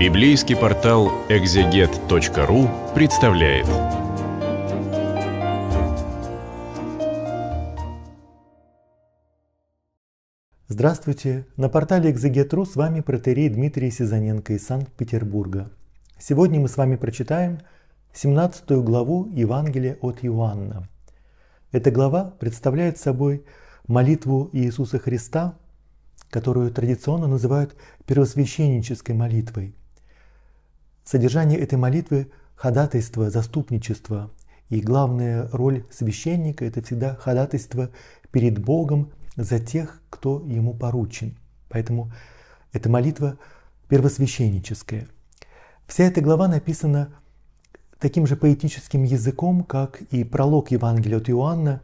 Библейский портал экзегет.ру представляет. Здравствуйте! На портале Экзегет.ру с вами протерей Дмитрий Сизаненко из Санкт-Петербурга. Сегодня мы с вами прочитаем 17 главу Евангелия от Иоанна. Эта глава представляет собой молитву Иисуса Христа, которую традиционно называют первосвященнической молитвой – Содержание этой молитвы – ходатайство, заступничество. И главная роль священника – это всегда ходатайство перед Богом за тех, кто ему поручен. Поэтому эта молитва первосвященническая. Вся эта глава написана таким же поэтическим языком, как и пролог Евангелия от Иоанна.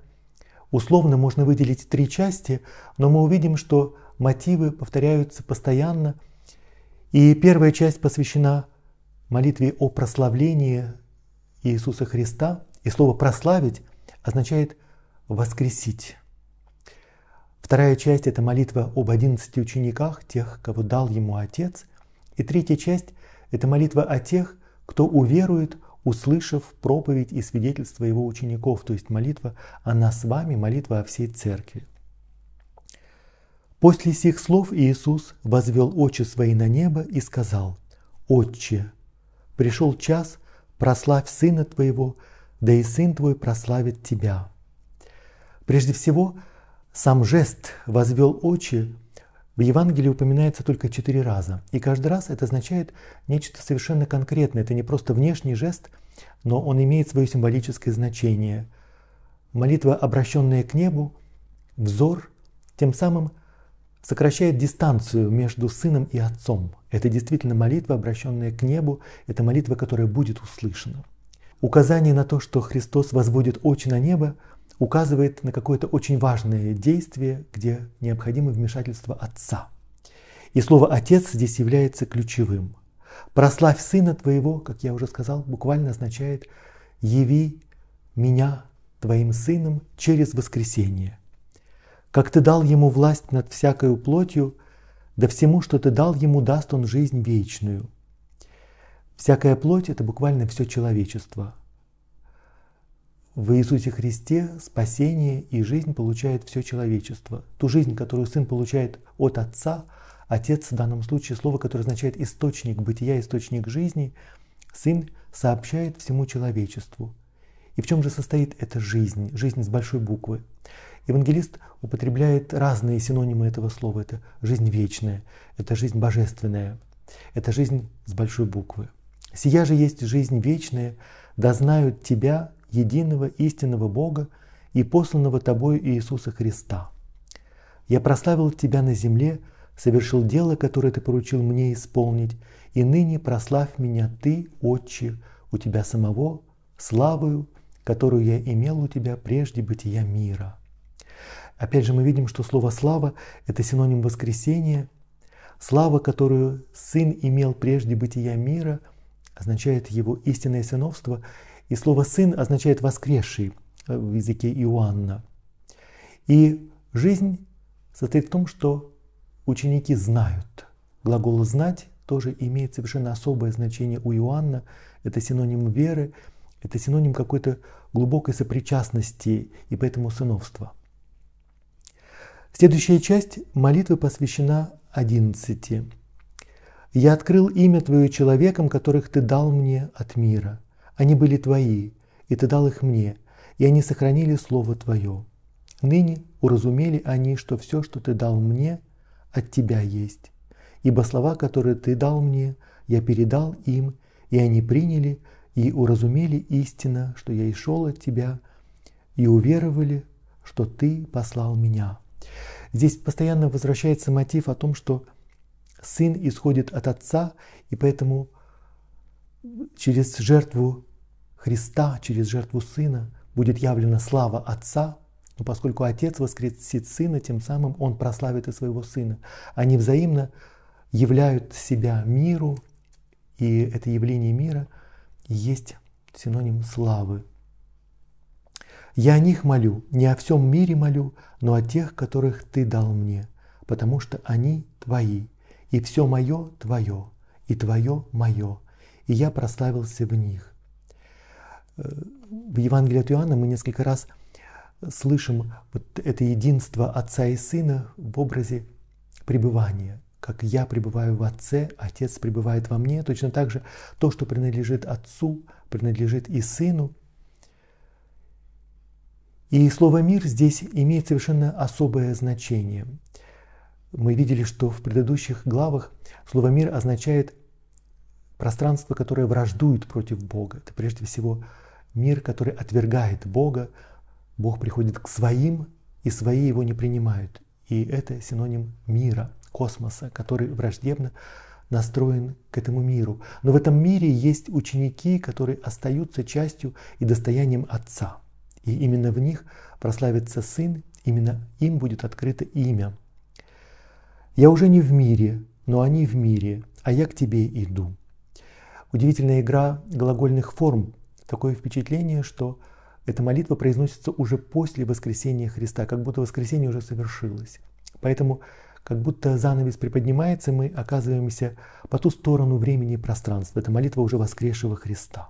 Условно можно выделить три части, но мы увидим, что мотивы повторяются постоянно. И первая часть посвящена молитве о прославлении Иисуса Христа, и слово «прославить» означает «воскресить». Вторая часть – это молитва об 11 учениках, тех, кого дал ему Отец. И третья часть – это молитва о тех, кто уверует, услышав проповедь и свидетельство его учеников, то есть молитва о нас с вами, молитва о всей церкви. После сих слов Иисус возвел очи свои на небо и сказал, «Отче, пришел час, прославь Сына Твоего, да и Сын Твой прославит Тебя». Прежде всего, сам жест «возвел очи» в Евангелии упоминается только четыре раза. И каждый раз это означает нечто совершенно конкретное. Это не просто внешний жест, но он имеет свое символическое значение. Молитва, обращенная к небу, взор, тем самым сокращает дистанцию между сыном и отцом – это действительно молитва, обращенная к небу, это молитва, которая будет услышана. Указание на то, что Христос возводит очи на небо, указывает на какое-то очень важное действие, где необходимо вмешательство Отца. И слово «Отец» здесь является ключевым. «Прославь Сына Твоего», как я уже сказал, буквально означает «яви меня Твоим Сыном через воскресение». Как Ты дал Ему власть над всякою плотью – да всему, что ты дал ему, даст он жизнь вечную. Всякая плоть – это буквально все человечество. В Иисусе Христе спасение и жизнь получает все человечество. Ту жизнь, которую Сын получает от Отца, Отец в данном случае слово, которое означает источник бытия, источник жизни, Сын сообщает всему человечеству. И в чем же состоит эта жизнь, жизнь с большой буквы? Евангелист употребляет разные синонимы этого слова. Это жизнь вечная, это жизнь божественная, это жизнь с большой буквы. Сия же есть жизнь вечная, да знают тебя, единого истинного Бога и посланного тобой Иисуса Христа. Я прославил тебя на земле, совершил дело, которое ты поручил мне исполнить, и ныне прославь меня ты, Отче, у тебя самого, славою, которую я имел у тебя прежде бытия мира. Опять же мы видим, что слово «слава» — это синоним воскресения. Слава, которую Сын имел прежде бытия мира, означает его истинное сыновство, и слово «сын» означает «воскресший» в языке Иоанна. И жизнь состоит в том, что ученики знают. Глагол «знать» тоже имеет совершенно особое значение у Иоанна. Это синоним веры, это синоним какой-то глубокой сопричастности и поэтому сыновства. Следующая часть молитвы посвящена 11. «Я открыл имя Твое человеком, которых Ты дал мне от мира. Они были Твои, и Ты дал их мне, и они сохранили Слово Твое. Ныне уразумели они, что все, что Ты дал мне, от Тебя есть. Ибо слова, которые Ты дал мне, я передал им, и они приняли и уразумели истина, что я и шел от Тебя, и уверовали, что Ты послал меня». Здесь постоянно возвращается мотив о том, что сын исходит от отца, и поэтому через жертву Христа, через жертву сына будет явлена слава отца, но поскольку отец воскресит сына, тем самым он прославит и своего сына. Они взаимно являют себя миру, и это явление мира есть синоним славы я о них молю, не о всем мире молю, но о тех, которых ты дал мне, потому что они твои, и все мое твое, и твое мое, и я прославился в них. Э, в Евангелии от Иоанна мы несколько раз слышим вот это единство Отца и Сына в образе пребывания, как я пребываю в Отце, Отец пребывает во мне. Точно так же то, что принадлежит Отцу, принадлежит и Сыну, и слово «мир» здесь имеет совершенно особое значение. Мы видели, что в предыдущих главах слово «мир» означает пространство, которое враждует против Бога. Это прежде всего мир, который отвергает Бога. Бог приходит к своим, и свои его не принимают. И это синоним мира, космоса, который враждебно настроен к этому миру. Но в этом мире есть ученики, которые остаются частью и достоянием Отца – и именно в них прославится Сын, именно им будет открыто имя. Я уже не в мире, но они в мире, а я к тебе иду. Удивительная игра глагольных форм. Такое впечатление, что эта молитва произносится уже после воскресения Христа, как будто воскресение уже совершилось. Поэтому как будто занавес приподнимается, мы оказываемся по ту сторону времени и пространства. Это молитва уже воскресшего Христа.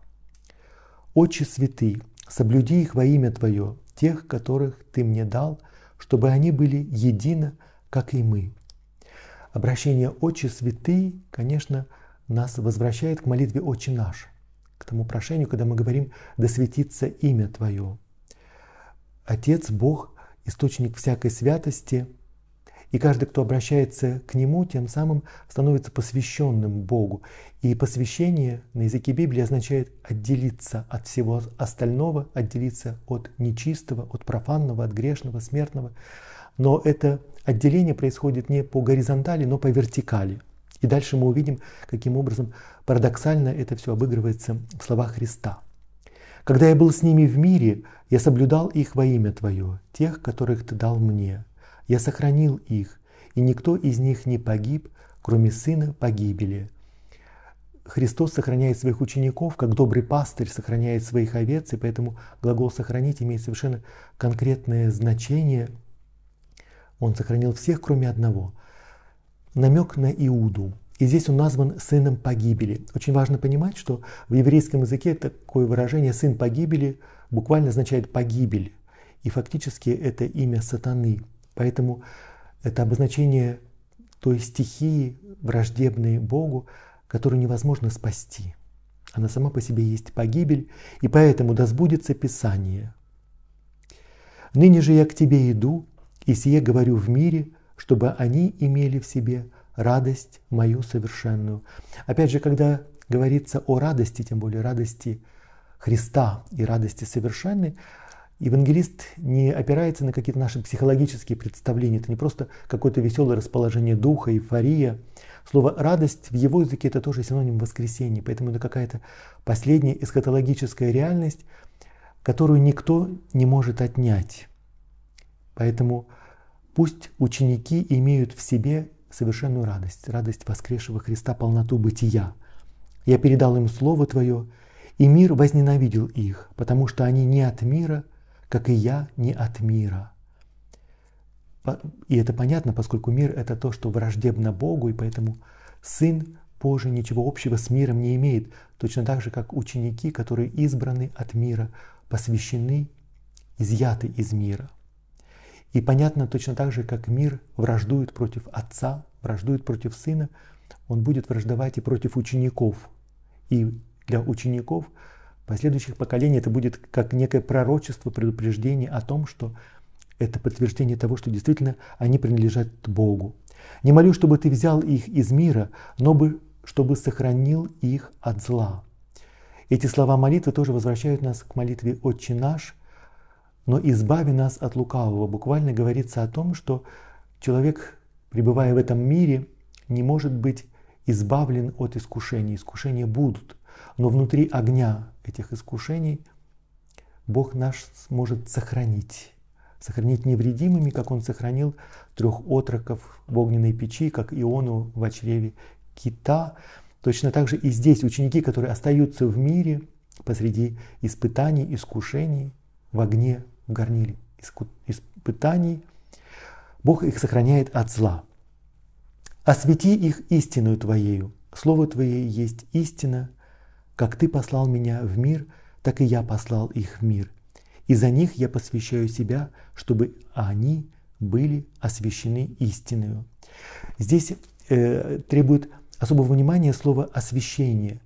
«Отче святый, Соблюди их во имя Твое, тех, которых Ты мне дал, чтобы они были едины, как и мы. Обращение «Отче святый», конечно, нас возвращает к молитве «Отче наш», к тому прошению, когда мы говорим «Да светится имя Твое». Отец, Бог, источник всякой святости – и каждый, кто обращается к Нему, тем самым становится посвященным Богу. И посвящение на языке Библии означает отделиться от всего остального, отделиться от нечистого, от профанного, от грешного, смертного. Но это отделение происходит не по горизонтали, но по вертикали. И дальше мы увидим, каким образом парадоксально это все обыгрывается в словах Христа. «Когда я был с ними в мире, я соблюдал их во имя Твое, тех, которых Ты дал мне, я сохранил их, и никто из них не погиб, кроме сына погибели. Христос сохраняет своих учеников, как добрый пастырь сохраняет своих овец, и поэтому глагол «сохранить» имеет совершенно конкретное значение. Он сохранил всех, кроме одного. Намек на Иуду. И здесь он назван сыном погибели. Очень важно понимать, что в еврейском языке такое выражение «сын погибели» буквально означает «погибель». И фактически это имя сатаны – Поэтому это обозначение той стихии, враждебной Богу, которую невозможно спасти. Она сама по себе есть погибель, и поэтому да сбудется Писание. «Ныне же я к тебе иду, и сие говорю в мире, чтобы они имели в себе радость мою совершенную». Опять же, когда говорится о радости, тем более радости Христа и радости совершенной, Евангелист не опирается на какие-то наши психологические представления. Это не просто какое-то веселое расположение духа, эйфория. Слово «радость» в его языке – это тоже синоним воскресения. Поэтому это какая-то последняя эскатологическая реальность, которую никто не может отнять. Поэтому пусть ученики имеют в себе совершенную радость, радость воскресшего Христа, полноту бытия. Я передал им Слово Твое, и мир возненавидел их, потому что они не от мира – как и я не от мира. И это понятно, поскольку мир – это то, что враждебно Богу, и поэтому Сын позже ничего общего с миром не имеет, точно так же, как ученики, которые избраны от мира, посвящены, изъяты из мира. И понятно точно так же, как мир враждует против Отца, враждует против Сына, он будет враждовать и против учеников. И для учеников – последующих поколений это будет как некое пророчество, предупреждение о том, что это подтверждение того, что действительно они принадлежат Богу. Не молю, чтобы ты взял их из мира, но бы, чтобы сохранил их от зла. Эти слова молитвы тоже возвращают нас к молитве «Отче наш», но «избави нас от лукавого». Буквально говорится о том, что человек, пребывая в этом мире, не может быть избавлен от искушений. Искушения будут – но внутри огня этих искушений Бог наш может сохранить. Сохранить невредимыми, как Он сохранил трех отроков в огненной печи, как Иону в очреве кита. Точно так же и здесь ученики, которые остаются в мире посреди испытаний, искушений, в огне, в горниле испытаний, Бог их сохраняет от зла. «Освети их истинную Твоею, Слово Твое есть истина, как ты послал меня в мир, так и я послал их в мир. И за них я посвящаю себя, чтобы они были освящены истиною. Здесь э, требует особого внимания слово «освящение».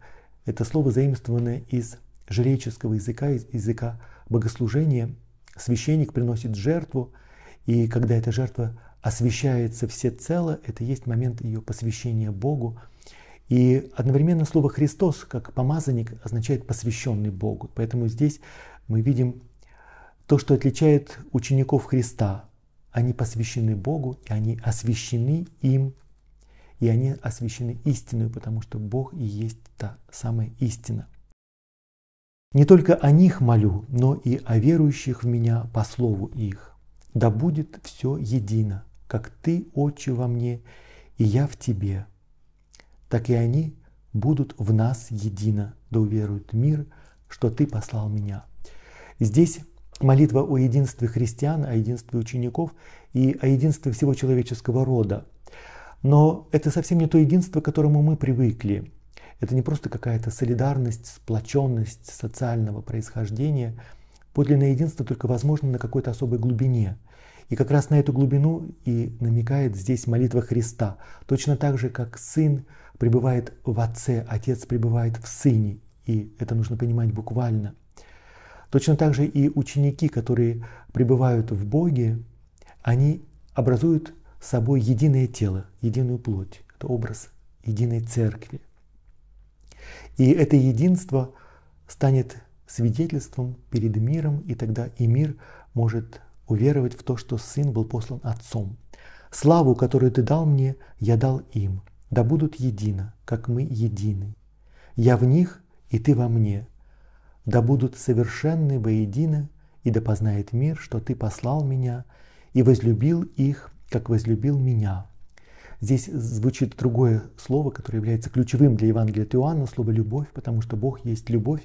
Это слово заимствованное из жреческого языка, из языка богослужения. Священник приносит жертву, и когда эта жертва освещается всецело, это есть момент ее посвящения Богу. И одновременно слово «Христос» как помазанник означает «посвященный Богу». Поэтому здесь мы видим то, что отличает учеников Христа. Они посвящены Богу, и они освящены им, и они освящены истиной, потому что Бог и есть та самая истина. Не только о них молю, но и о верующих в меня по слову их. Да будет все едино, как Ты, Отче, во мне, и я в Тебе, так и они будут в нас едино, да уверует мир, что Ты послал меня». Здесь молитва о единстве христиан, о единстве учеников и о единстве всего человеческого рода. Но это совсем не то единство, к которому мы привыкли. Это не просто какая-то солидарность, сплоченность социального происхождения. Подлинное единство только возможно на какой-то особой глубине. И как раз на эту глубину и намекает здесь молитва Христа. Точно так же, как Сын пребывает в Отце, Отец пребывает в Сыне. И это нужно понимать буквально. Точно так же и ученики, которые пребывают в Боге, они образуют собой единое тело, единую плоть. Это образ единой церкви. И это единство станет свидетельством перед миром, и тогда и мир может уверовать в то, что Сын был послан Отцом. Славу, которую Ты дал мне, я дал им, да будут едино, как мы едины. Я в них, и Ты во мне, да будут совершенны воедино, и да познает мир, что Ты послал меня и возлюбил их, как возлюбил меня». Здесь звучит другое слово, которое является ключевым для Евангелия от Иоанна, слово «любовь», потому что Бог есть любовь,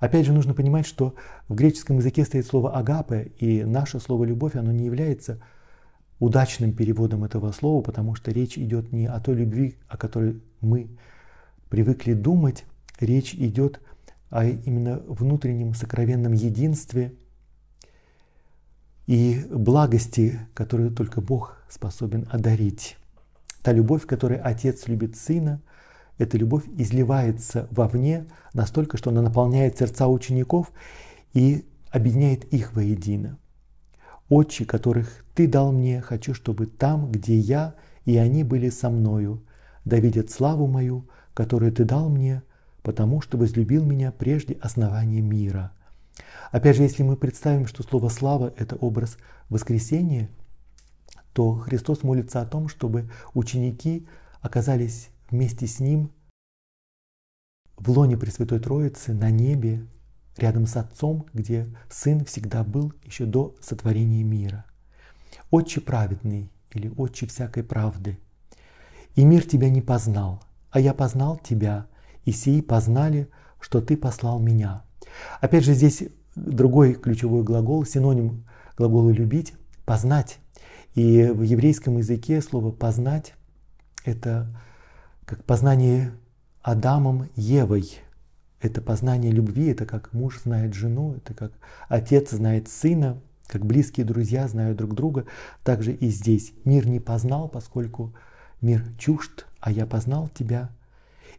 Опять же, нужно понимать, что в греческом языке стоит слово «агапе», и наше слово «любовь», оно не является удачным переводом этого слова, потому что речь идет не о той любви, о которой мы привыкли думать, речь идет о именно внутреннем сокровенном единстве и благости, которую только Бог способен одарить. Та любовь, которой Отец любит Сына, эта любовь изливается вовне настолько, что она наполняет сердца учеников и объединяет их воедино. Отчи, которых ты дал мне, хочу, чтобы там, где я, и они были со мною, да видят славу мою, которую ты дал мне, потому что возлюбил меня прежде основания мира. Опять же, если мы представим, что слово «слава» — это образ воскресения, то Христос молится о том, чтобы ученики оказались вместе с Ним в лоне Пресвятой Троицы на небе, рядом с Отцом, где Сын всегда был еще до сотворения мира. Отче праведный или Отче всякой правды, и мир тебя не познал, а я познал тебя, и сии познали, что ты послал меня. Опять же, здесь другой ключевой глагол, синоним глагола «любить» – «познать». И в еврейском языке слово «познать» – это как познание Адамом Евой. Это познание любви, это как муж знает жену, это как отец знает сына, как близкие друзья знают друг друга. Также и здесь мир не познал, поскольку мир чужд, а я познал тебя.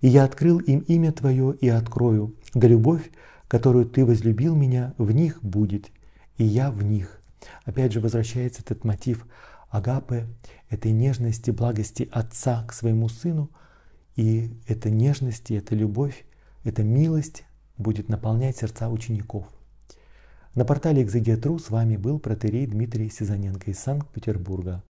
И я открыл им имя Твое и открою. Да любовь, которую Ты возлюбил меня, в них будет, и я в них. Опять же возвращается этот мотив агапы, этой нежности, благости отца к своему сыну, и эта нежность, и эта любовь, эта милость будет наполнять сердца учеников. На портале «Экзегетру» с вами был протерей Дмитрий Сизаненко из Санкт-Петербурга.